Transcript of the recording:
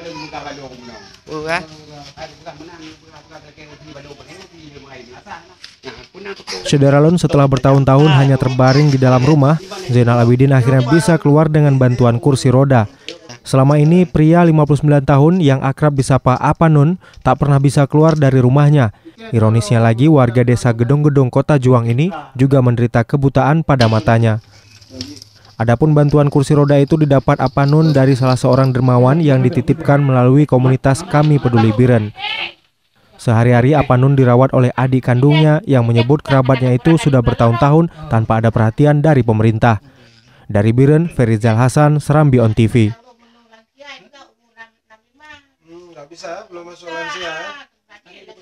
pada nah, setelah bertahun-tahun hanya terbaring di dalam rumah, Zainal Abidin akhirnya bisa keluar dengan bantuan kursi roda. Selama ini pria 59 tahun yang akrab disapa Apanun tak pernah bisa keluar dari rumahnya. Ironisnya lagi warga desa Gedong-Gedong Kota Juang ini juga menderita kebutaan pada matanya. Adapun bantuan kursi roda itu didapat Apanun dari salah seorang dermawan yang dititipkan melalui komunitas Kami Peduli Biren. Sehari-hari Apanun dirawat oleh adik kandungnya yang menyebut kerabatnya itu sudah bertahun-tahun tanpa ada perhatian dari pemerintah. Dari Biren, Ferizal Hasan, Serambi On TV. Hmm, bisa, belum masuk